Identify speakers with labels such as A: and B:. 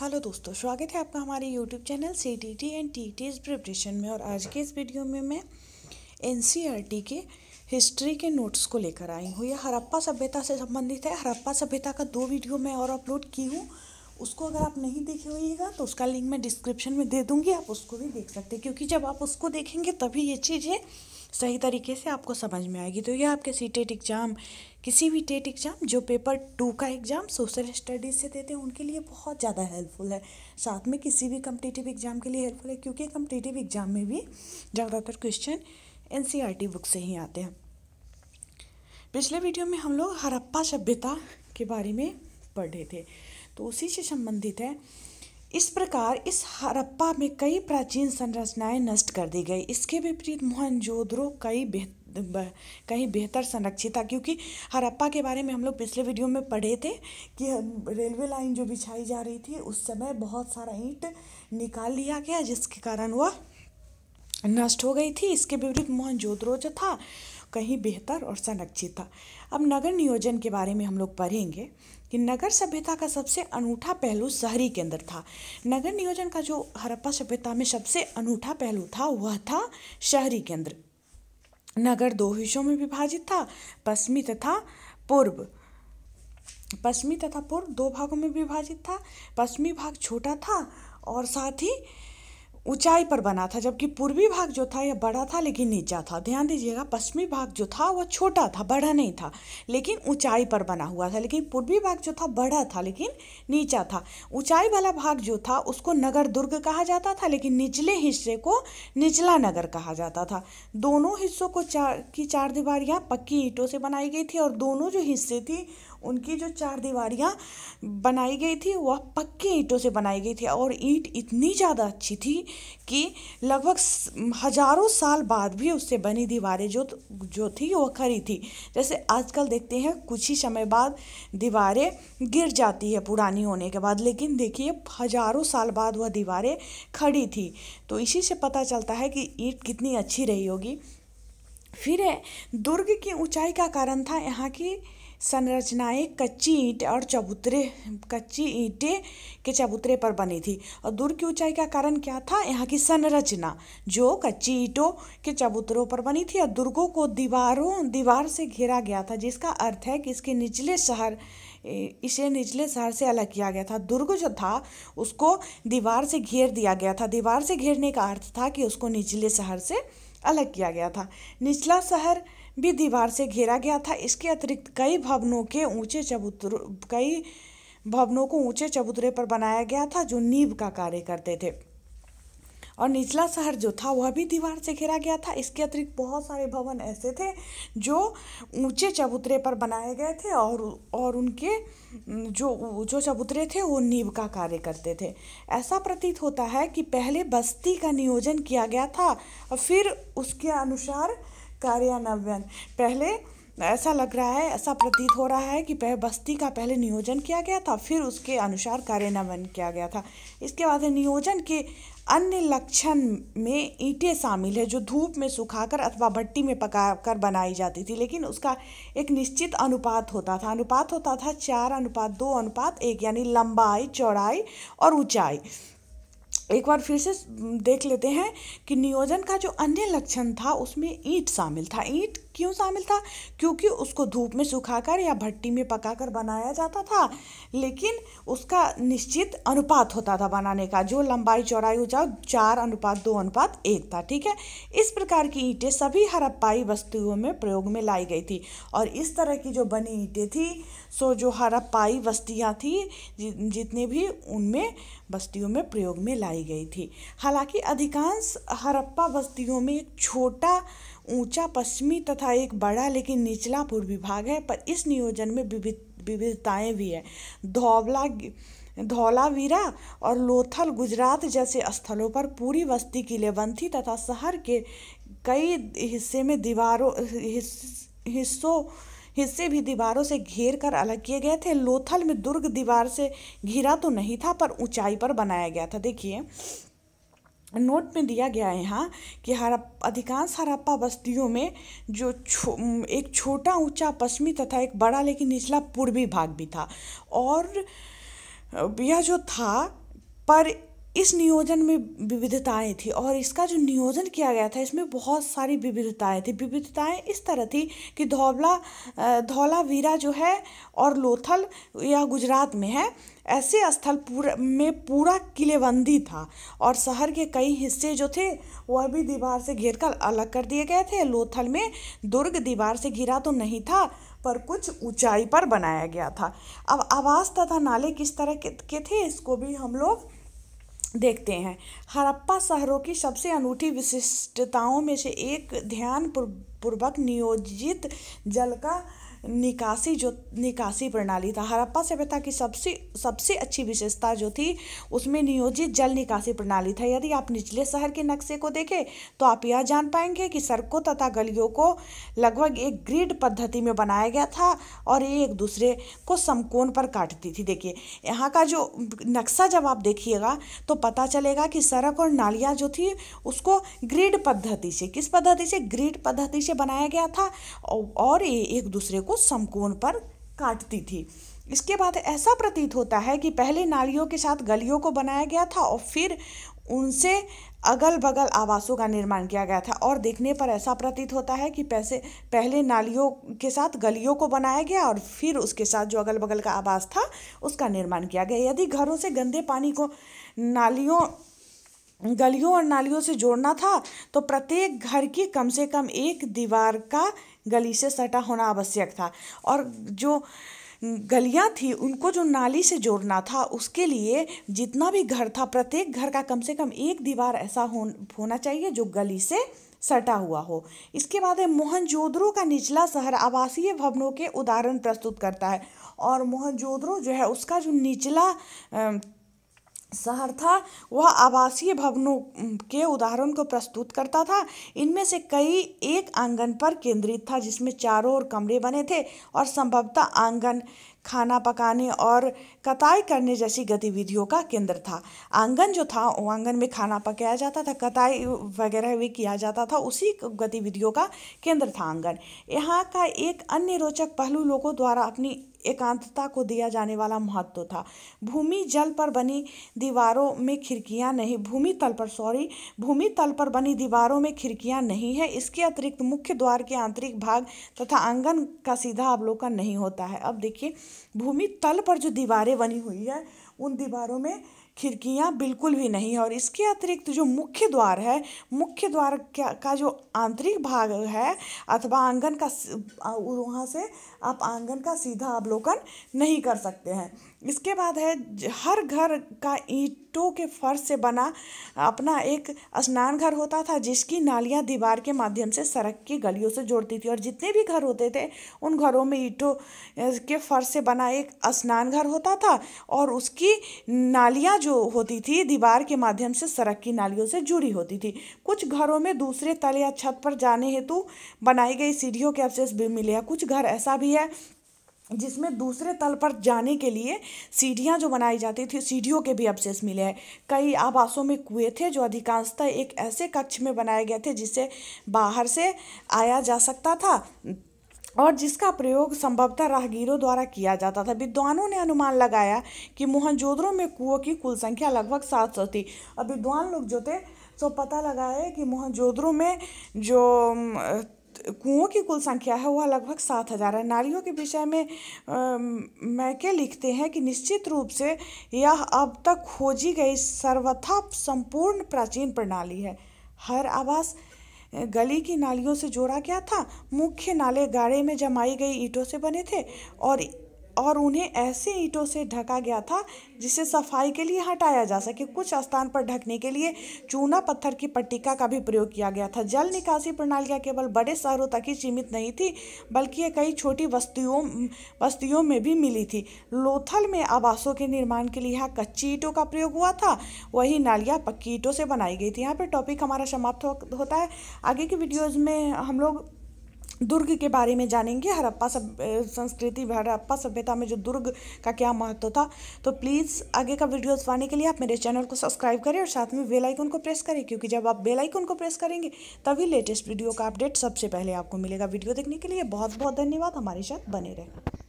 A: hello दोस्तों स्वागत है आपका हमारे YouTube channel C T T and T T preparation में और आज के इस वीडियो में मैं एन सी आर टी के हिस्ट्री के नोट्स को लेकर आई हूँ यह हरप्पा सभ्यता से संबंधित है हरप्पा सभ्यता का दो वीडियो मैं और अपलोड की हूँ उसको अगर आप नहीं देखे हुईगा तो उसका लिंक मैं डिस्क्रिप्शन में दे दूँगी आप उसको भी देख सकते हैं क्योंकि जब आप उसको देखेंगे तभी ये चीज़ें सही तरीके से आपको समझ में आएगी तो यह आपके सी टेट एग्ज़ाम किसी भी टेट एग्ज़ाम e जो पेपर टू का एग्ज़ाम सोशल स्टडीज़ से देते हैं उनके लिए बहुत ज़्यादा हेल्पफुल है साथ में किसी भी कम्पिटिटिव एग्ज़ाम के लिए हेल्पफुल है क्योंकि कम्पिटिटिव एग्ज़ाम में भी ज़्यादातर क्वेश्चन एन बुक से ही आते हैं पिछले वीडियो में हम लोग हरप्पा सभ्यता के बारे में पढ़े थे तो उसी से संबंधित है इस प्रकार इस हरप्पा में कई प्राचीन संरचनाएं नष्ट कर दी गई इसके विपरीत मोहनजोद्रो कई बेहतर कहीं बेहतर संरक्षित था क्योंकि हरप्पा के बारे में हम लोग पिछले वीडियो में पढ़े थे कि रेलवे लाइन जो बिछाई जा रही थी उस समय बहुत सारा ईंट निकाल लिया गया जिसके कारण वह नष्ट हो गई थी इसके विपरीत मोहनजोद्रो जो था कहीं बेहतर और संरक्षित था अब नगर नियोजन के बारे में हम लोग पढ़ेंगे कि नगर सभ्यता का सबसे अनूठा पहलू शहरी के अंदर था नगर नियोजन का जो हरप्पा सभ्यता में सबसे अनूठा पहलू था वह था शहरी केंद्र नगर दो हिस्सों में विभाजित था पश्चिमी तथा पूर्व पश्चिमी तथा पूर्व दो भागों में विभाजित था पश्चिमी भाग छोटा था और साथ ही ऊंचाई पर बना था जबकि पूर्वी भाग जो था यह बड़ा था लेकिन नीचा था ध्यान दीजिएगा पश्चिमी भाग जो था वह छोटा था बड़ा नहीं था लेकिन ऊंचाई पर बना हुआ था लेकिन पूर्वी भाग जो था बड़ा था लेकिन नीचा था ऊंचाई वाला भाग जो था उसको नगर दुर्ग कहा जाता था लेकिन निचले हिस्से को निचला नगर कहा जाता था दोनों हिस्सों को चार की चार दीवारियाँ पक्की ईंटों से बनाई गई थी और दोनों जो हिस्से थी उनकी जो चार दीवारियाँ बनाई गई थी वह पक्के ईंटों से बनाई गई थी और ईंट इतनी ज़्यादा अच्छी थी कि लगभग हजारों साल बाद भी उससे बनी दीवारें जो तो, जो थी वह खड़ी थी जैसे आजकल देखते हैं कुछ ही समय बाद दीवारें गिर जाती है पुरानी होने के बाद लेकिन देखिए हजारों साल बाद वह दीवारें खड़ी थी तो इसी से पता चलता है कि ईंट कितनी अच्छी रही होगी फिर है दुर्ग की ऊंचाई का कारण था यहाँ की संरचनाएं कच्ची ईंट और चबूतरे कच्ची ईंटें के चबूतरे पर बनी थी और दूर की ऊंचाई का कारण क्या था यहाँ की संरचना जो कच्ची ईंटों के चबूतरों पर बनी थी और दुर्गों को दीवारों दीवार से घेरा गया था जिसका अर्थ है कि इसके निचले शहर इसे निचले शहर से अलग किया गया था दुर्ग जो था उसको दीवार से घेर दिया गया था दीवार से घेरने का अर्थ था कि उसको निचले शहर से अलग किया गया था निचला शहर भी दीवार से घेरा गया था इसके अतिरिक्त कई भवनों के ऊंचे चबूतर कई भवनों को ऊंचे चबूतरे पर बनाया गया था जो नींव का कार्य करते थे और निचला शहर जो था वह भी दीवार से घेरा गया था इसके अतिरिक्त बहुत सारे भवन ऐसे थे जो ऊंचे चबूतरे पर बनाए गए थे और और उनके जो जो चबूतरे थे वो नींव का कार्य करते थे ऐसा प्रतीत होता है कि पहले बस्ती का नियोजन किया गया था और फिर उसके अनुसार कार्यान्वयन पहले ऐसा लग रहा है ऐसा प्रतीत हो रहा है कि बस्ती का पहले नियोजन किया गया था फिर उसके अनुसार कार्यान्वयन किया गया था इसके बाद नियोजन के अन्य लक्षण में ईंटें शामिल है जो धूप में सुखाकर अथवा भट्टी में पकाकर बनाई जाती थी लेकिन उसका एक निश्चित अनुपात होता था अनुपात होता था चार अनुपात दो अनुपात एक यानी लंबाई चौड़ाई और ऊंचाई एक बार फिर से देख लेते हैं कि नियोजन का जो अन्य लक्षण था उसमें ईंट शामिल था ईंट क्यों शामिल था क्योंकि उसको धूप में सुखाकर या भट्टी में पकाकर बनाया जाता था लेकिन उसका निश्चित अनुपात होता था बनाने का जो लंबाई चौड़ाई ऊंचाई चार अनुपात दो अनुपात एक था ठीक है इस प्रकार की ईंटें सभी हड़प्पाई वस्तुओं में प्रयोग में लाई गई थी और इस तरह की जो बनी ईंटें थी सो जो हड़प्पाई बस्तियाँ थी जितने भी उनमें बस्तियों में प्रयोग में लाई गई थी हालांकि अधिकांश हड़प्पा बस्तियों में एक छोटा ऊंचा पश्चिमी तथा एक बड़ा लेकिन निचला पूर्वी भाग है पर इस नियोजन में विविध विविधताएँ भी है धोबला धौलावीरा और लोथल गुजरात जैसे स्थलों पर पूरी बस्ती किलेबंथी तथा शहर के कई हिस्से में दीवारों हिस्सों हिस्से भी दीवारों से घेर कर अलग किए गए थे लोथल में दुर्ग दीवार से घिरा तो नहीं था पर ऊंचाई पर बनाया गया था देखिए नोट में दिया गया है यहाँ कि हड़प अधिकांश हरप्पा बस्तियों में जो छो, एक छोटा ऊंचा पश्चिमी तथा एक बड़ा लेकिन निचला पूर्वी भाग भी था और यह जो था पर इस नियोजन में विविधताएं थी और इसका जो नियोजन किया गया था इसमें बहुत सारी विविधताएं थी विविधताएं इस तरह थी कि धौबला धौलावीरा जो है और लोथल यह गुजरात में है ऐसे स्थल पूरा में पूरा किलेबंदी था और शहर के कई हिस्से जो थे वह भी दीवार से घेर कर अलग कर दिए गए थे लोथल में दुर्ग दीवार से घिरा तो नहीं था पर कुछ ऊंचाई पर बनाया गया था अब आवास तथा नाले किस तरह के, के थे इसको भी हम लोग देखते हैं हड़प्पा शहरों की सबसे अनूठी विशिष्टताओं में से एक ध्यान पूर्वक नियोजित जल का निकासी जो निकासी प्रणाली था हरप्पा सभ्यता की सबसे सबसे अच्छी विशेषता जो थी उसमें नियोजित जल निकासी प्रणाली था यदि आप निचले शहर के नक्शे को देखें तो आप यह जान पाएंगे कि सड़कों तथा गलियों को लगभग एक ग्रिड पद्धति में बनाया गया था और ये एक दूसरे को समकोण पर काटती थी देखिए यहाँ का जो नक्शा जब आप देखिएगा तो पता चलेगा कि सड़क और नालियाँ जो थी उसको ग्रिड पद्धति से किस पद्धति से ग्रिड पद्धति से बनाया गया था और ये एक दूसरे को समकोण पर काटती थी इसके बाद ऐसा प्रतीत होता है कि पहले नालियों के साथ गलियों को बनाया गया था और फिर उनसे अगल बगल आवासों का निर्माण किया गया था और देखने पर ऐसा प्रतीत होता है कि पैसे पहले नालियों के साथ गलियों को बनाया गया और फिर उसके साथ जो अगल बगल का आवास था उसका निर्माण किया गया यदि घरों से गंदे पानी को नालियों गलियों और नालियों से जोड़ना था तो प्रत्येक घर की कम से कम एक दीवार का गली से सटा होना आवश्यक था और जो गलियां थी उनको जो नाली से जोड़ना था उसके लिए जितना भी घर था प्रत्येक घर का कम से कम एक दीवार ऐसा हो होना चाहिए जो गली से सटा हुआ हो इसके बाद है मोहनजोदड़ो का निचला शहर आवासीय भवनों के उदाहरण प्रस्तुत करता है और मोहनजोदड़ो जो है उसका जो निचला शहर था वह आवासीय भवनों के उदाहरण को प्रस्तुत करता था इनमें से कई एक आंगन पर केंद्रित था जिसमें चारों ओर कमरे बने थे और संभवतः आंगन खाना पकाने और कताई करने जैसी गतिविधियों का केंद्र था आंगन जो था वो आंगन में खाना पकाया जाता था कताई वगैरह भी किया जाता था उसी गतिविधियों का केंद्र था आंगन यहाँ का एक अन्य रोचक पहलू लोगों द्वारा अपनी एकांतता को दिया जाने वाला महत्व था भूमि जल पर बनी दीवारों में खिड़कियां नहीं भूमि तल पर सॉरी भूमि तल पर बनी दीवारों में खिड़कियां नहीं है इसके अतिरिक्त मुख्य द्वार के आंतरिक भाग तथा आंगन का सीधा अवलोकन नहीं होता है अब देखिए भूमि तल पर जो दीवारें बनी हुई है उन दीवारों में खिड़कियाँ बिल्कुल भी नहीं है और इसके अतिरिक्त जो मुख्य द्वार है मुख्य द्वार का जो आंतरिक भाग है अथवा आंगन का वहाँ से आप आंगन का सीधा अवलोकन नहीं कर सकते हैं इसके बाद है हर घर का ईंटों के फर्श से बना अपना एक स्नान घर होता था जिसकी नालियां दीवार के माध्यम से सड़क की गलियों से जोड़ती थी और जितने भी घर होते थे उन घरों में ईंटों के फर्श से बना एक स्नान घर होता था और उसकी नालियां जो होती थी दीवार के माध्यम से सड़क की नालियों से जुड़ी होती थी कुछ घरों में दूसरे तल या छत पर जाने हेतु बनाई गई सीढ़ियों के अवशेष भी मिले हैं कुछ घर ऐसा भी है जिसमें दूसरे तल पर जाने के लिए सीढ़ियाँ जो बनाई जाती थी सीढ़ियों के भी अवशेष मिले हैं कई आवासों में कुएं थे जो अधिकांशतः एक ऐसे कक्ष में बनाए गए थे जिसे बाहर से आया जा सकता था और जिसका प्रयोग संभवतः राहगीरों द्वारा किया जाता था विद्वानों ने अनुमान लगाया कि मोहनजोदड़ों में कुओं की कुल संख्या लगभग सात सौ थी और विद्वान लोग जो थे सो पता लगाए कि मोहनजोदड़ों में जो कुओं की कुल संख्या है वह लगभग सात हजार है नारियों के विषय में मैके लिखते हैं कि निश्चित रूप से यह अब तक खोजी गई सर्वथा संपूर्ण प्राचीन प्रणाली है हर आवास गली की नालियों से जोड़ा गया था मुख्य नाले गाड़े में जमाई गई ईंटों से बने थे और और उन्हें ऐसे ईंटों से ढका गया था जिसे सफाई के लिए हटाया जा सके कुछ स्थान पर ढकने के लिए चूना पत्थर की पट्टिका का भी प्रयोग किया गया था जल निकासी प्रणालियाँ केवल बड़े शहरों तक ही सीमित नहीं थी बल्कि ये कई छोटी बस्तियों बस्तियों में भी मिली थी लोथल में आवासों के निर्माण के लिए यहाँ कच्ची ईंटों का प्रयोग हुआ था वही नालियाँ पक्की ईंटों से बनाई गई थी यहाँ पर टॉपिक हमारा समाप्त होता है आगे की वीडियोज़ में हम लोग दुर्ग के बारे में जानेंगे हरप्पा सब संस्कृति हरप्पा सभ्यता में जो दुर्ग का क्या महत्व था तो प्लीज़ आगे का वीडियोस पाने के लिए आप मेरे चैनल को सब्सक्राइब करें और साथ में बेल आइकन को प्रेस करें क्योंकि जब आप बेल आइकन को प्रेस करेंगे तभी लेटेस्ट वीडियो का अपडेट सबसे पहले आपको मिलेगा वीडियो देखने के लिए बहुत बहुत धन्यवाद हमारे साथ बने रहें